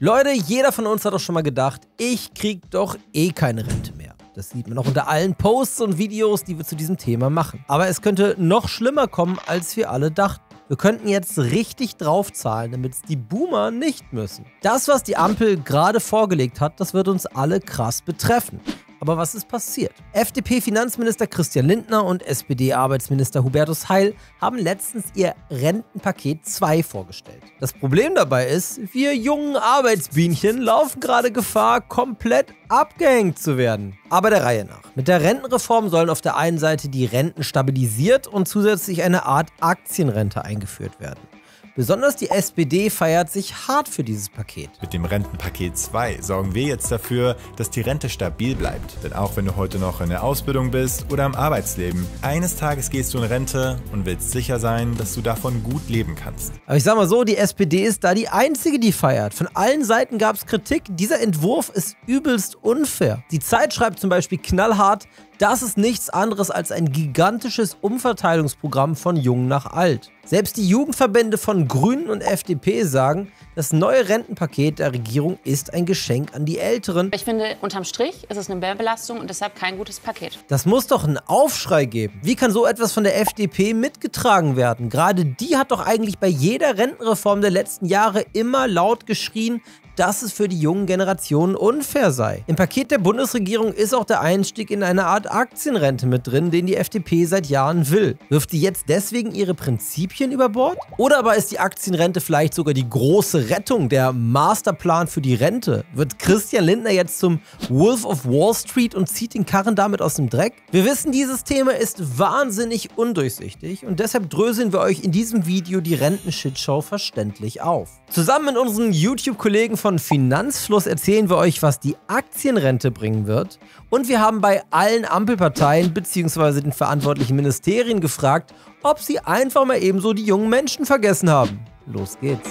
Leute, jeder von uns hat doch schon mal gedacht, ich krieg doch eh keine Rente mehr. Das sieht man auch unter allen Posts und Videos, die wir zu diesem Thema machen. Aber es könnte noch schlimmer kommen, als wir alle dachten. Wir könnten jetzt richtig draufzahlen, damit es die Boomer nicht müssen. Das, was die Ampel gerade vorgelegt hat, das wird uns alle krass betreffen. Aber was ist passiert? FDP-Finanzminister Christian Lindner und SPD-Arbeitsminister Hubertus Heil haben letztens ihr Rentenpaket 2 vorgestellt. Das Problem dabei ist, wir jungen Arbeitsbienchen laufen gerade Gefahr, komplett abgehängt zu werden. Aber der Reihe nach. Mit der Rentenreform sollen auf der einen Seite die Renten stabilisiert und zusätzlich eine Art Aktienrente eingeführt werden. Besonders die SPD feiert sich hart für dieses Paket. Mit dem Rentenpaket 2 sorgen wir jetzt dafür, dass die Rente stabil bleibt. Denn auch wenn du heute noch in der Ausbildung bist oder im Arbeitsleben, eines Tages gehst du in Rente und willst sicher sein, dass du davon gut leben kannst. Aber ich sag mal so, die SPD ist da die einzige, die feiert. Von allen Seiten gab es Kritik. Dieser Entwurf ist übelst unfair. Die Zeit schreibt zum Beispiel knallhart, das ist nichts anderes als ein gigantisches Umverteilungsprogramm von Jung nach Alt. Selbst die Jugendverbände von Grünen und FDP sagen, das neue Rentenpaket der Regierung ist ein Geschenk an die Älteren. Ich finde, unterm Strich ist es eine Mehrbelastung und deshalb kein gutes Paket. Das muss doch einen Aufschrei geben. Wie kann so etwas von der FDP mitgetragen werden? Gerade die hat doch eigentlich bei jeder Rentenreform der letzten Jahre immer laut geschrien, dass es für die jungen Generationen unfair sei. Im Paket der Bundesregierung ist auch der Einstieg in eine Art Aktienrente mit drin, den die FDP seit Jahren will. Wirft die jetzt deswegen ihre Prinzipien über Bord? Oder aber ist die Aktienrente vielleicht sogar die große Rettung, der Masterplan für die Rente? Wird Christian Lindner jetzt zum Wolf of Wall Street und zieht den Karren damit aus dem Dreck? Wir wissen, dieses Thema ist wahnsinnig undurchsichtig und deshalb dröseln wir euch in diesem Video die Rentenshitshow verständlich auf. Zusammen mit unseren YouTube-Kollegen von Finanzfluss erzählen wir euch, was die Aktienrente bringen wird. Und wir haben bei allen Ampelparteien bzw. den verantwortlichen Ministerien gefragt, ob sie einfach mal ebenso die jungen Menschen vergessen haben. Los geht's.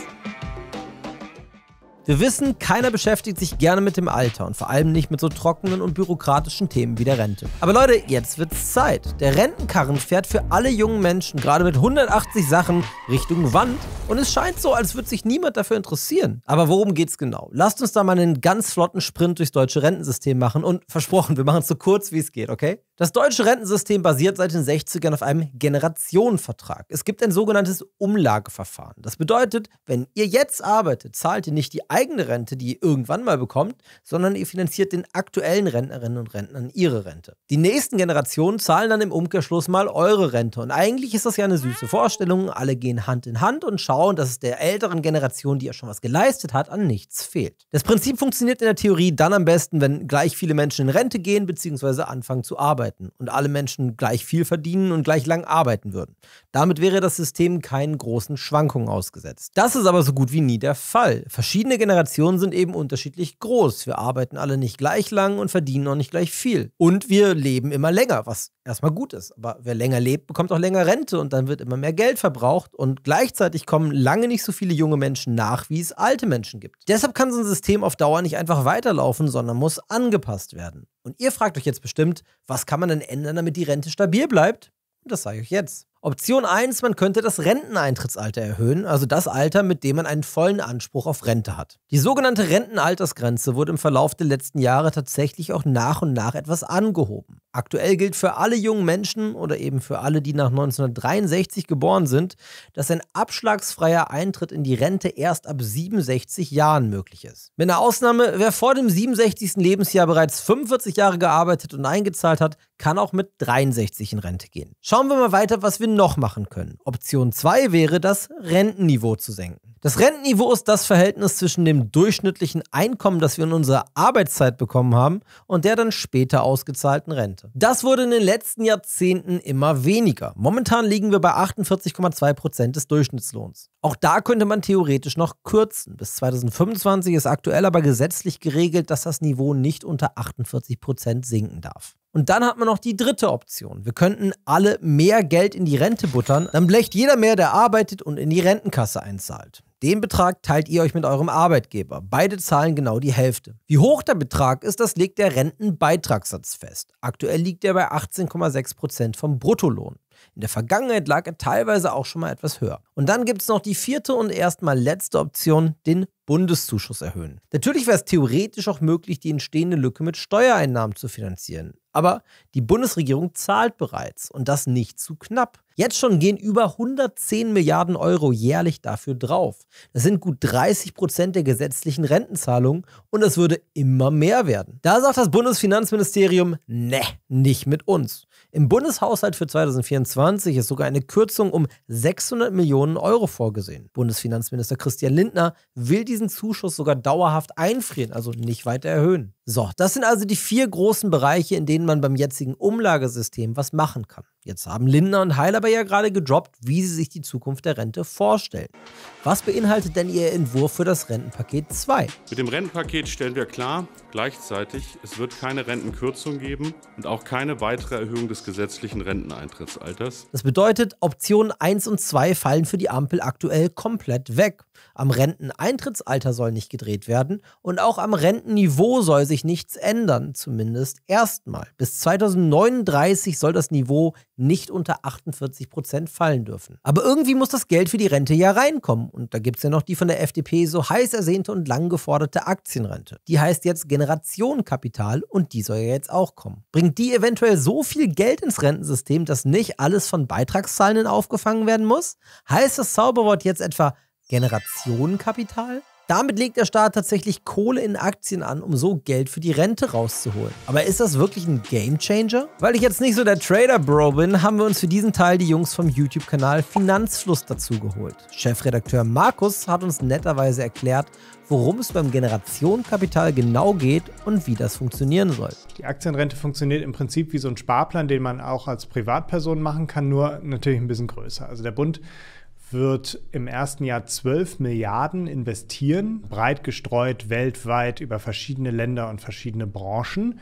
Wir wissen, keiner beschäftigt sich gerne mit dem Alter und vor allem nicht mit so trockenen und bürokratischen Themen wie der Rente. Aber Leute, jetzt wird's Zeit. Der Rentenkarren fährt für alle jungen Menschen gerade mit 180 Sachen Richtung Wand und es scheint so, als würde sich niemand dafür interessieren. Aber worum geht's genau? Lasst uns da mal einen ganz flotten Sprint durchs deutsche Rentensystem machen und versprochen, wir machen es so kurz wie es geht, okay? Das deutsche Rentensystem basiert seit den 60ern auf einem Generationenvertrag. Es gibt ein sogenanntes Umlageverfahren. Das bedeutet, wenn ihr jetzt arbeitet, zahlt ihr nicht die eigene Rente, die ihr irgendwann mal bekommt, sondern ihr finanziert den aktuellen Rentnerinnen und Rentnern ihre Rente. Die nächsten Generationen zahlen dann im Umkehrschluss mal eure Rente. Und eigentlich ist das ja eine süße Vorstellung. Alle gehen Hand in Hand und schauen, dass es der älteren Generation, die ja schon was geleistet hat, an nichts fehlt. Das Prinzip funktioniert in der Theorie dann am besten, wenn gleich viele Menschen in Rente gehen bzw. anfangen zu arbeiten arbeiten und alle Menschen gleich viel verdienen und gleich lang arbeiten würden. Damit wäre das System keinen großen Schwankungen ausgesetzt. Das ist aber so gut wie nie der Fall. Verschiedene Generationen sind eben unterschiedlich groß. Wir arbeiten alle nicht gleich lang und verdienen auch nicht gleich viel. Und wir leben immer länger, was erstmal gut ist. Aber wer länger lebt, bekommt auch länger Rente und dann wird immer mehr Geld verbraucht. Und gleichzeitig kommen lange nicht so viele junge Menschen nach, wie es alte Menschen gibt. Deshalb kann so ein System auf Dauer nicht einfach weiterlaufen, sondern muss angepasst werden. Und ihr fragt euch jetzt bestimmt, was kann man denn ändern, damit die Rente stabil bleibt? Das sage ich euch jetzt. Option 1, man könnte das Renteneintrittsalter erhöhen, also das Alter, mit dem man einen vollen Anspruch auf Rente hat. Die sogenannte Rentenaltersgrenze wurde im Verlauf der letzten Jahre tatsächlich auch nach und nach etwas angehoben. Aktuell gilt für alle jungen Menschen oder eben für alle, die nach 1963 geboren sind, dass ein abschlagsfreier Eintritt in die Rente erst ab 67 Jahren möglich ist. Mit einer Ausnahme, wer vor dem 67. Lebensjahr bereits 45 Jahre gearbeitet und eingezahlt hat, kann auch mit 63 in Rente gehen. Schauen wir mal weiter, was wir noch machen können. Option 2 wäre, das Rentenniveau zu senken. Das Rentenniveau ist das Verhältnis zwischen dem durchschnittlichen Einkommen, das wir in unserer Arbeitszeit bekommen haben, und der dann später ausgezahlten Rente. Prozent. Das wurde in den letzten Jahrzehnten immer weniger. Momentan liegen wir bei 48,2 des Durchschnittslohns. Auch da könnte man theoretisch noch kürzen. Bis 2025 ist aktuell aber gesetzlich geregelt, dass das Niveau nicht unter 48 sinken darf. Und dann hat man noch die dritte Option. Wir könnten alle mehr Geld in die Rente buttern, dann blecht jeder mehr, der arbeitet und in die Rentenkasse einzahlt. Den Betrag teilt ihr euch mit eurem Arbeitgeber. Beide zahlen genau die Hälfte. Wie hoch der Betrag ist, das legt der Rentenbeitragssatz fest. Aktuell liegt er bei 18,6% Prozent vom Bruttolohn. In der Vergangenheit lag er teilweise auch schon mal etwas höher. Und dann gibt es noch die vierte und erstmal letzte Option, den Bundeszuschuss erhöhen. Natürlich wäre es theoretisch auch möglich, die entstehende Lücke mit Steuereinnahmen zu finanzieren. Aber die Bundesregierung zahlt bereits und das nicht zu knapp. Jetzt schon gehen über 110 Milliarden Euro jährlich dafür drauf. Das sind gut 30 Prozent der gesetzlichen Rentenzahlungen und es würde immer mehr werden. Da sagt das Bundesfinanzministerium, ne, nicht mit uns. Im Bundeshaushalt für 2024 ist sogar eine Kürzung um 600 Millionen Euro vorgesehen. Bundesfinanzminister Christian Lindner will diesen Zuschuss sogar dauerhaft einfrieren, also nicht weiter erhöhen. So, das sind also die vier großen Bereiche, in denen man beim jetzigen Umlagesystem was machen kann. Jetzt haben Lindner und Heil aber ja gerade gedroppt, wie sie sich die Zukunft der Rente vorstellen. Was beinhaltet denn Ihr Entwurf für das Rentenpaket 2? Mit dem Rentenpaket stellen wir klar, gleichzeitig, es wird keine Rentenkürzung geben und auch keine weitere Erhöhung des gesetzlichen Renteneintrittsalters. Das bedeutet, Optionen 1 und 2 fallen für die Ampel aktuell komplett weg. Am Renteneintrittsalter soll nicht gedreht werden und auch am Rentenniveau soll sich nichts ändern, zumindest erstmal. Bis 2039 soll das Niveau nicht unter 48 Prozent fallen dürfen. Aber irgendwie muss das Geld für die Rente ja reinkommen und da gibt es ja noch die von der FDP so heiß ersehnte und lang geforderte Aktienrente. Die heißt jetzt Generationenkapital und die soll ja jetzt auch kommen. Bringt die eventuell so viel Geld ins Rentensystem, dass nicht alles von Beitragszahlenden aufgefangen werden muss? Heißt das Zauberwort jetzt etwa Generationenkapital? Damit legt der Staat tatsächlich Kohle in Aktien an, um so Geld für die Rente rauszuholen. Aber ist das wirklich ein Gamechanger? Weil ich jetzt nicht so der Trader-Bro bin, haben wir uns für diesen Teil die Jungs vom YouTube-Kanal Finanzfluss dazu geholt. Chefredakteur Markus hat uns netterweise erklärt, worum es beim Generationenkapital genau geht und wie das funktionieren soll. Die Aktienrente funktioniert im Prinzip wie so ein Sparplan, den man auch als Privatperson machen kann, nur natürlich ein bisschen größer. Also der Bund wird im ersten Jahr 12 Milliarden investieren, breit gestreut weltweit über verschiedene Länder und verschiedene Branchen.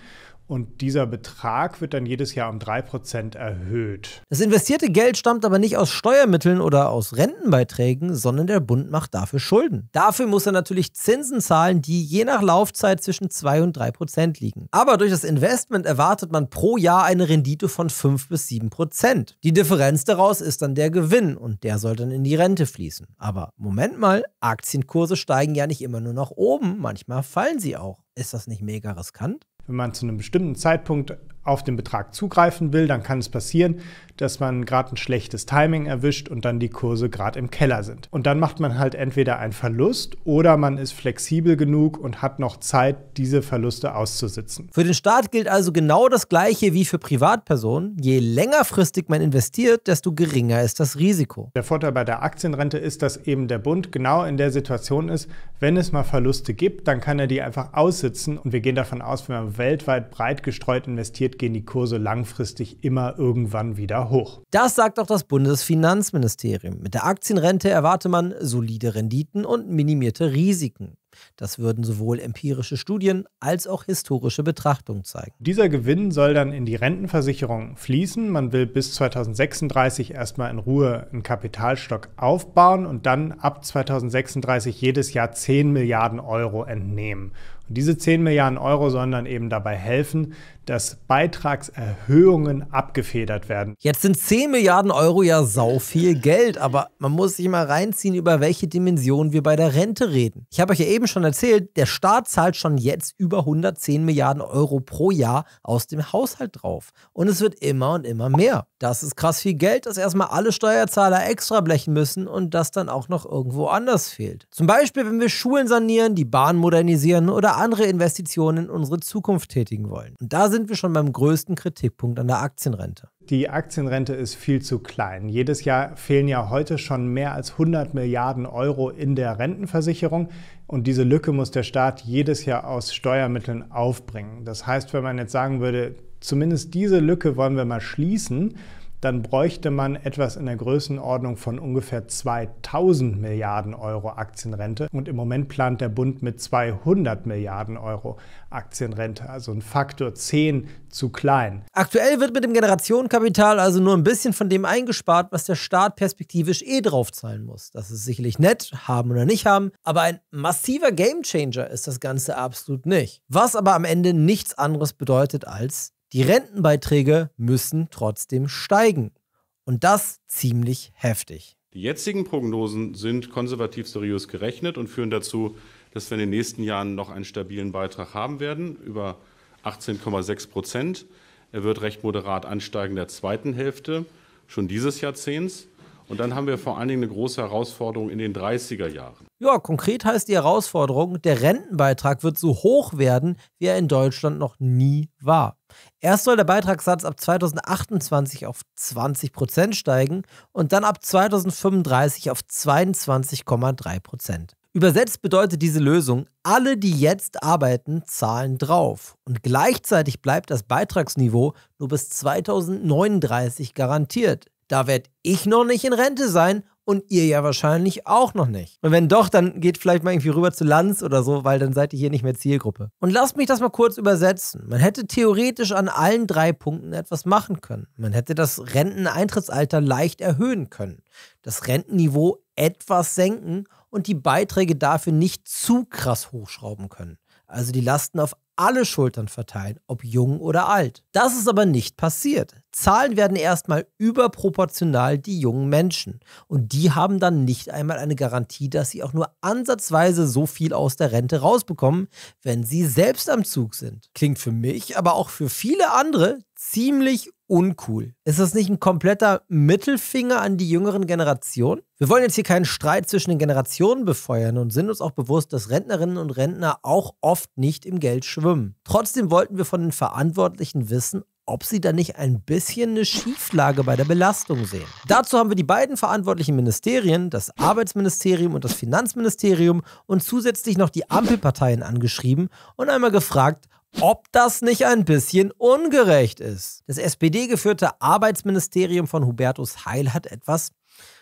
Und dieser Betrag wird dann jedes Jahr um 3% erhöht. Das investierte Geld stammt aber nicht aus Steuermitteln oder aus Rentenbeiträgen, sondern der Bund macht dafür Schulden. Dafür muss er natürlich Zinsen zahlen, die je nach Laufzeit zwischen 2 und 3% liegen. Aber durch das Investment erwartet man pro Jahr eine Rendite von 5 bis 7%. Die Differenz daraus ist dann der Gewinn und der soll dann in die Rente fließen. Aber Moment mal, Aktienkurse steigen ja nicht immer nur nach oben, manchmal fallen sie auch. Ist das nicht mega riskant? wenn man zu einem bestimmten Zeitpunkt auf den Betrag zugreifen will, dann kann es passieren, dass man gerade ein schlechtes Timing erwischt und dann die Kurse gerade im Keller sind. Und dann macht man halt entweder einen Verlust oder man ist flexibel genug und hat noch Zeit, diese Verluste auszusitzen. Für den Staat gilt also genau das Gleiche wie für Privatpersonen. Je längerfristig man investiert, desto geringer ist das Risiko. Der Vorteil bei der Aktienrente ist, dass eben der Bund genau in der Situation ist, wenn es mal Verluste gibt, dann kann er die einfach aussitzen. Und wir gehen davon aus, wenn man weltweit breit gestreut investiert, garantiert gehen die Kurse langfristig immer irgendwann wieder hoch. Das sagt auch das Bundesfinanzministerium. Mit der Aktienrente erwarte man solide Renditen und minimierte Risiken. Das würden sowohl empirische Studien als auch historische Betrachtungen zeigen. Dieser Gewinn soll dann in die Rentenversicherung fließen. Man will bis 2036 erstmal in Ruhe einen Kapitalstock aufbauen und dann ab 2036 jedes Jahr 10 Milliarden Euro entnehmen diese 10 Milliarden Euro, sollen dann eben dabei helfen, dass Beitragserhöhungen abgefedert werden. Jetzt sind 10 Milliarden Euro ja sau viel Geld, aber man muss sich mal reinziehen, über welche Dimension wir bei der Rente reden. Ich habe euch ja eben schon erzählt, der Staat zahlt schon jetzt über 110 Milliarden Euro pro Jahr aus dem Haushalt drauf. Und es wird immer und immer mehr. Das ist krass viel Geld, das erstmal alle Steuerzahler extra blechen müssen und das dann auch noch irgendwo anders fehlt. Zum Beispiel, wenn wir Schulen sanieren, die Bahn modernisieren oder andere Investitionen in unsere Zukunft tätigen wollen. Und da sind wir schon beim größten Kritikpunkt an der Aktienrente. Die Aktienrente ist viel zu klein. Jedes Jahr fehlen ja heute schon mehr als 100 Milliarden Euro in der Rentenversicherung und diese Lücke muss der Staat jedes Jahr aus Steuermitteln aufbringen. Das heißt, wenn man jetzt sagen würde, zumindest diese Lücke wollen wir mal schließen, dann bräuchte man etwas in der Größenordnung von ungefähr 2000 Milliarden Euro Aktienrente. Und im Moment plant der Bund mit 200 Milliarden Euro Aktienrente, also ein Faktor 10 zu klein. Aktuell wird mit dem Generationenkapital also nur ein bisschen von dem eingespart, was der Staat perspektivisch eh draufzahlen muss. Das ist sicherlich nett, haben oder nicht haben, aber ein massiver Gamechanger ist das Ganze absolut nicht. Was aber am Ende nichts anderes bedeutet als die Rentenbeiträge müssen trotzdem steigen. Und das ziemlich heftig. Die jetzigen Prognosen sind konservativ seriös gerechnet und führen dazu, dass wir in den nächsten Jahren noch einen stabilen Beitrag haben werden, über 18,6 Prozent. Er wird recht moderat ansteigen in der zweiten Hälfte schon dieses Jahrzehnts. Und dann haben wir vor allen Dingen eine große Herausforderung in den 30er Jahren. Ja, konkret heißt die Herausforderung, der Rentenbeitrag wird so hoch werden, wie er in Deutschland noch nie war. Erst soll der Beitragssatz ab 2028 auf 20% steigen und dann ab 2035 auf 22,3%. Übersetzt bedeutet diese Lösung, alle, die jetzt arbeiten, zahlen drauf. Und gleichzeitig bleibt das Beitragsniveau nur bis 2039 garantiert. Da werde ich noch nicht in Rente sein und ihr ja wahrscheinlich auch noch nicht. Und wenn doch, dann geht vielleicht mal irgendwie rüber zu Lanz oder so, weil dann seid ihr hier nicht mehr Zielgruppe. Und lasst mich das mal kurz übersetzen. Man hätte theoretisch an allen drei Punkten etwas machen können. Man hätte das Renteneintrittsalter leicht erhöhen können, das Rentenniveau etwas senken und die Beiträge dafür nicht zu krass hochschrauben können also die Lasten auf alle Schultern verteilen, ob jung oder alt. Das ist aber nicht passiert. Zahlen werden erstmal überproportional die jungen Menschen. Und die haben dann nicht einmal eine Garantie, dass sie auch nur ansatzweise so viel aus der Rente rausbekommen, wenn sie selbst am Zug sind. Klingt für mich, aber auch für viele andere ziemlich uncool. Ist das nicht ein kompletter Mittelfinger an die jüngeren Generationen? Wir wollen jetzt hier keinen Streit zwischen den Generationen befeuern und sind uns auch bewusst, dass Rentnerinnen und Rentner auch oft nicht im Geld schwimmen. Trotzdem wollten wir von den Verantwortlichen wissen, ob sie da nicht ein bisschen eine Schieflage bei der Belastung sehen. Dazu haben wir die beiden verantwortlichen Ministerien, das Arbeitsministerium und das Finanzministerium und zusätzlich noch die Ampelparteien angeschrieben und einmal gefragt, ob das nicht ein bisschen ungerecht ist? Das SPD-geführte Arbeitsministerium von Hubertus Heil hat etwas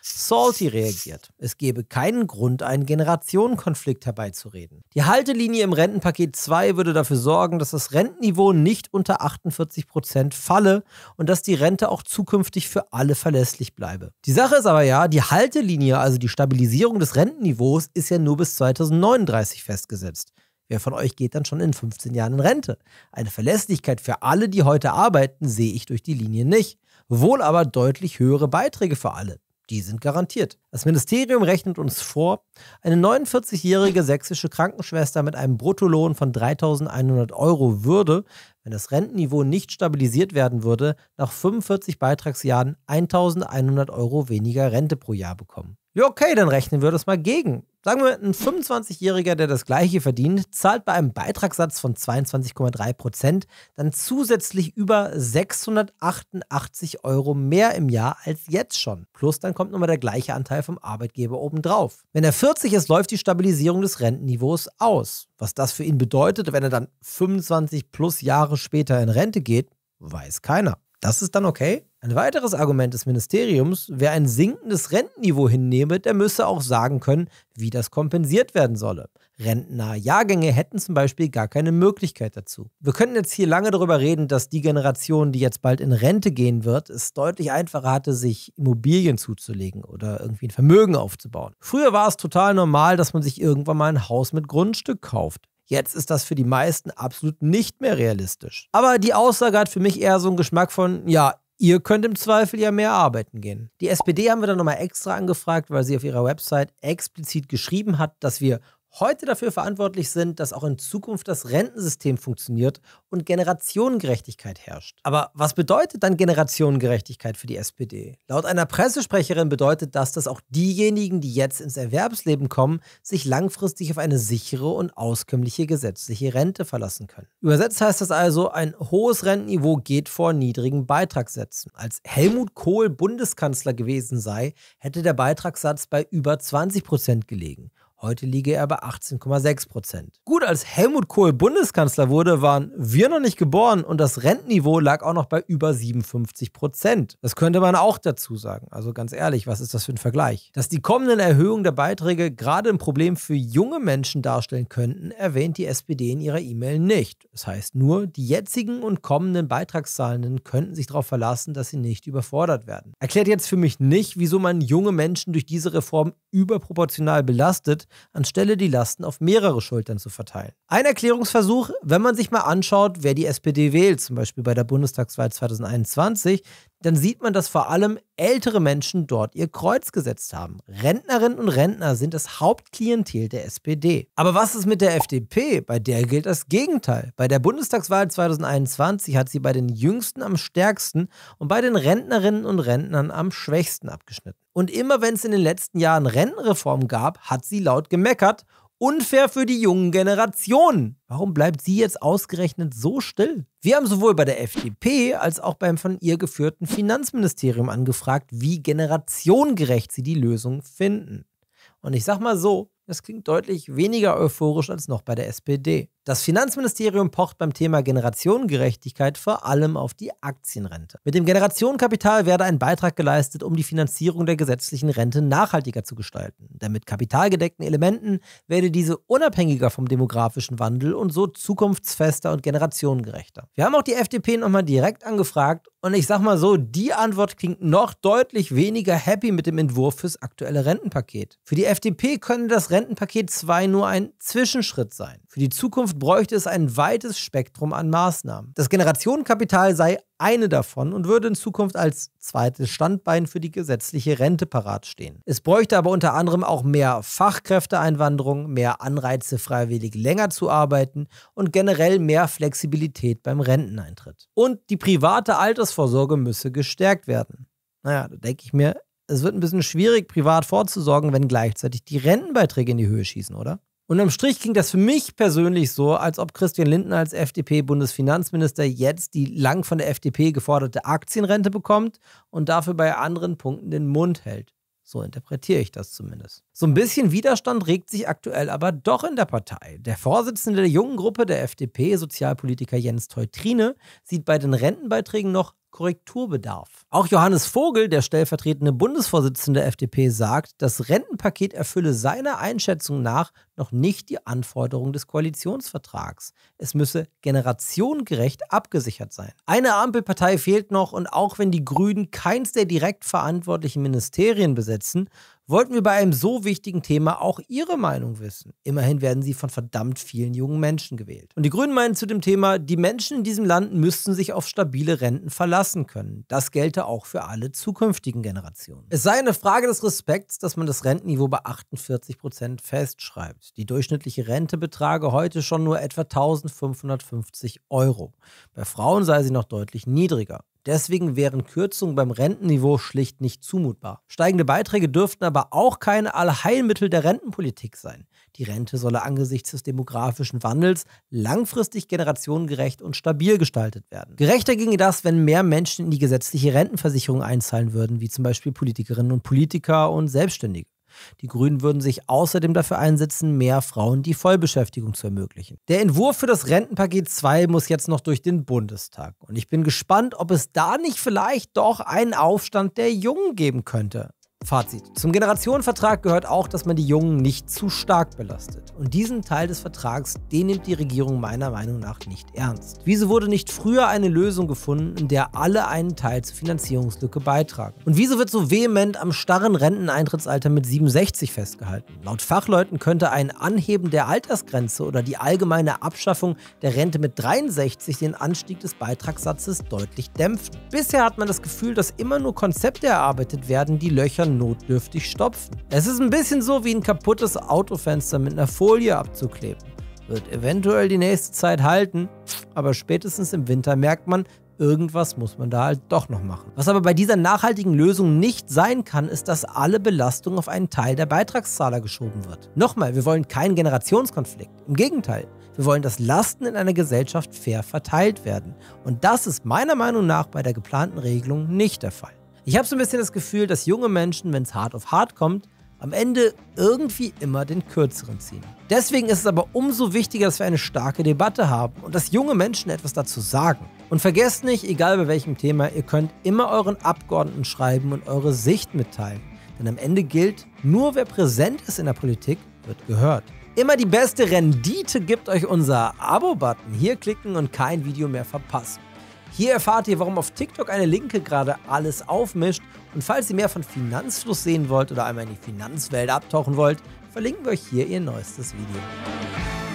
Salty reagiert. Es gebe keinen Grund, einen Generationenkonflikt herbeizureden. Die Haltelinie im Rentenpaket 2 würde dafür sorgen, dass das Rentenniveau nicht unter 48 Prozent falle und dass die Rente auch zukünftig für alle verlässlich bleibe. Die Sache ist aber ja, die Haltelinie, also die Stabilisierung des Rentenniveaus, ist ja nur bis 2039 festgesetzt. Wer von euch geht dann schon in 15 Jahren in Rente? Eine Verlässlichkeit für alle, die heute arbeiten, sehe ich durch die Linie nicht. Wohl aber deutlich höhere Beiträge für alle. Die sind garantiert. Das Ministerium rechnet uns vor, eine 49-jährige sächsische Krankenschwester mit einem Bruttolohn von 3100 Euro würde, wenn das Rentenniveau nicht stabilisiert werden würde, nach 45 Beitragsjahren 1100 Euro weniger Rente pro Jahr bekommen. Ja, okay, dann rechnen wir das mal gegen. Sagen wir, ein 25-Jähriger, der das gleiche verdient, zahlt bei einem Beitragssatz von 22,3 Prozent dann zusätzlich über 688 Euro mehr im Jahr als jetzt schon. Plus dann kommt nochmal der gleiche Anteil vom Arbeitgeber obendrauf. Wenn er 40 ist, läuft die Stabilisierung des Rentenniveaus aus. Was das für ihn bedeutet, wenn er dann 25 plus Jahre später in Rente geht, weiß keiner. Das ist dann okay? Ein weiteres Argument des Ministeriums, wer ein sinkendes Rentenniveau hinnehme, der müsse auch sagen können, wie das kompensiert werden solle. Rentnerjahrgänge Jahrgänge hätten zum Beispiel gar keine Möglichkeit dazu. Wir können jetzt hier lange darüber reden, dass die Generation, die jetzt bald in Rente gehen wird, es deutlich einfacher hatte, sich Immobilien zuzulegen oder irgendwie ein Vermögen aufzubauen. Früher war es total normal, dass man sich irgendwann mal ein Haus mit Grundstück kauft. Jetzt ist das für die meisten absolut nicht mehr realistisch. Aber die Aussage hat für mich eher so einen Geschmack von, ja, Ihr könnt im Zweifel ja mehr arbeiten gehen. Die SPD haben wir dann nochmal extra angefragt, weil sie auf ihrer Website explizit geschrieben hat, dass wir heute dafür verantwortlich sind, dass auch in Zukunft das Rentensystem funktioniert und Generationengerechtigkeit herrscht. Aber was bedeutet dann Generationengerechtigkeit für die SPD? Laut einer Pressesprecherin bedeutet das, dass auch diejenigen, die jetzt ins Erwerbsleben kommen, sich langfristig auf eine sichere und auskömmliche gesetzliche Rente verlassen können. Übersetzt heißt das also, ein hohes Rentenniveau geht vor niedrigen Beitragssätzen. Als Helmut Kohl Bundeskanzler gewesen sei, hätte der Beitragssatz bei über 20 Prozent gelegen. Heute liege er bei 18,6 Prozent. Gut, als Helmut Kohl Bundeskanzler wurde, waren wir noch nicht geboren und das Rentenniveau lag auch noch bei über 57 Prozent. Das könnte man auch dazu sagen. Also ganz ehrlich, was ist das für ein Vergleich? Dass die kommenden Erhöhungen der Beiträge gerade ein Problem für junge Menschen darstellen könnten, erwähnt die SPD in ihrer E-Mail nicht. Das heißt nur, die jetzigen und kommenden Beitragszahlenden könnten sich darauf verlassen, dass sie nicht überfordert werden. Erklärt jetzt für mich nicht, wieso man junge Menschen durch diese Reform überproportional belastet, anstelle die Lasten auf mehrere Schultern zu verteilen. Ein Erklärungsversuch, wenn man sich mal anschaut, wer die SPD wählt, zum Beispiel bei der Bundestagswahl 2021, dann sieht man, dass vor allem ältere Menschen dort ihr Kreuz gesetzt haben. Rentnerinnen und Rentner sind das Hauptklientel der SPD. Aber was ist mit der FDP? Bei der gilt das Gegenteil. Bei der Bundestagswahl 2021 hat sie bei den Jüngsten am stärksten und bei den Rentnerinnen und Rentnern am schwächsten abgeschnitten. Und immer wenn es in den letzten Jahren Rentenreform gab, hat sie laut gemeckert. Unfair für die jungen Generationen. Warum bleibt sie jetzt ausgerechnet so still? Wir haben sowohl bei der FDP als auch beim von ihr geführten Finanzministerium angefragt, wie generationengerecht sie die Lösung finden. Und ich sag mal so, das klingt deutlich weniger euphorisch als noch bei der SPD. Das Finanzministerium pocht beim Thema Generationengerechtigkeit vor allem auf die Aktienrente. Mit dem Generationenkapital werde ein Beitrag geleistet, um die Finanzierung der gesetzlichen Rente nachhaltiger zu gestalten. Denn mit kapitalgedeckten Elementen werde diese unabhängiger vom demografischen Wandel und so zukunftsfester und generationengerechter. Wir haben auch die FDP nochmal direkt angefragt und ich sag mal so, die Antwort klingt noch deutlich weniger happy mit dem Entwurf fürs aktuelle Rentenpaket. Für die FDP könnte das Rentenpaket 2 nur ein Zwischenschritt sein. Für die Zukunft bräuchte es ein weites Spektrum an Maßnahmen. Das Generationenkapital sei eine davon und würde in Zukunft als zweites Standbein für die gesetzliche Rente parat stehen. Es bräuchte aber unter anderem auch mehr Fachkräfteeinwanderung, mehr Anreize, freiwillig länger zu arbeiten und generell mehr Flexibilität beim Renteneintritt. Und die private Altersvorsorge müsse gestärkt werden. Naja, da denke ich mir, es wird ein bisschen schwierig, privat vorzusorgen, wenn gleichzeitig die Rentenbeiträge in die Höhe schießen, oder? Und Unterm Strich ging das für mich persönlich so, als ob Christian Lindner als FDP-Bundesfinanzminister jetzt die lang von der FDP geforderte Aktienrente bekommt und dafür bei anderen Punkten den Mund hält. So interpretiere ich das zumindest. So ein bisschen Widerstand regt sich aktuell aber doch in der Partei. Der Vorsitzende der jungen Gruppe der FDP, Sozialpolitiker Jens Teutrine, sieht bei den Rentenbeiträgen noch Korrekturbedarf. Auch Johannes Vogel, der stellvertretende Bundesvorsitzende der FDP, sagt, das Rentenpaket erfülle seiner Einschätzung nach noch nicht die Anforderungen des Koalitionsvertrags. Es müsse generationengerecht abgesichert sein. Eine Ampelpartei fehlt noch und auch wenn die Grünen keins der direkt verantwortlichen Ministerien besetzen, wollten wir bei einem so wichtigen Thema auch Ihre Meinung wissen. Immerhin werden Sie von verdammt vielen jungen Menschen gewählt. Und die Grünen meinen zu dem Thema, die Menschen in diesem Land müssten sich auf stabile Renten verlassen können. Das gelte auch für alle zukünftigen Generationen. Es sei eine Frage des Respekts, dass man das Rentenniveau bei 48 Prozent festschreibt. Die durchschnittliche Rente betrage heute schon nur etwa 1550 Euro. Bei Frauen sei sie noch deutlich niedriger. Deswegen wären Kürzungen beim Rentenniveau schlicht nicht zumutbar. Steigende Beiträge dürften aber auch keine Allheilmittel der Rentenpolitik sein. Die Rente solle angesichts des demografischen Wandels langfristig generationengerecht und stabil gestaltet werden. Gerechter ginge das, wenn mehr Menschen in die gesetzliche Rentenversicherung einzahlen würden, wie zum Beispiel Politikerinnen und Politiker und Selbstständige. Die Grünen würden sich außerdem dafür einsetzen, mehr Frauen die Vollbeschäftigung zu ermöglichen. Der Entwurf für das Rentenpaket 2 muss jetzt noch durch den Bundestag. Und ich bin gespannt, ob es da nicht vielleicht doch einen Aufstand der Jungen geben könnte. Fazit. Zum Generationenvertrag gehört auch, dass man die Jungen nicht zu stark belastet. Und diesen Teil des Vertrags, den nimmt die Regierung meiner Meinung nach nicht ernst. Wieso wurde nicht früher eine Lösung gefunden, in der alle einen Teil zur Finanzierungslücke beitragen? Und wieso wird so vehement am starren Renteneintrittsalter mit 67 festgehalten? Laut Fachleuten könnte ein Anheben der Altersgrenze oder die allgemeine Abschaffung der Rente mit 63 den Anstieg des Beitragssatzes deutlich dämpfen. Bisher hat man das Gefühl, dass immer nur Konzepte erarbeitet werden, die Löcher notdürftig stopfen. Es ist ein bisschen so wie ein kaputtes Autofenster mit einer Folie abzukleben. Wird eventuell die nächste Zeit halten, aber spätestens im Winter merkt man, irgendwas muss man da halt doch noch machen. Was aber bei dieser nachhaltigen Lösung nicht sein kann, ist, dass alle Belastung auf einen Teil der Beitragszahler geschoben wird. Nochmal, wir wollen keinen Generationskonflikt. Im Gegenteil, wir wollen, dass Lasten in einer Gesellschaft fair verteilt werden. Und das ist meiner Meinung nach bei der geplanten Regelung nicht der Fall. Ich habe so ein bisschen das Gefühl, dass junge Menschen, wenn es hart auf hart kommt, am Ende irgendwie immer den kürzeren ziehen. Deswegen ist es aber umso wichtiger, dass wir eine starke Debatte haben und dass junge Menschen etwas dazu sagen. Und vergesst nicht, egal bei welchem Thema, ihr könnt immer euren Abgeordneten schreiben und eure Sicht mitteilen. Denn am Ende gilt, nur wer präsent ist in der Politik, wird gehört. Immer die beste Rendite gibt euch unser Abo-Button. Hier klicken und kein Video mehr verpassen. Hier erfahrt ihr, warum auf TikTok eine Linke gerade alles aufmischt. Und falls ihr mehr von Finanzfluss sehen wollt oder einmal in die Finanzwelt abtauchen wollt, verlinken wir euch hier ihr neuestes Video.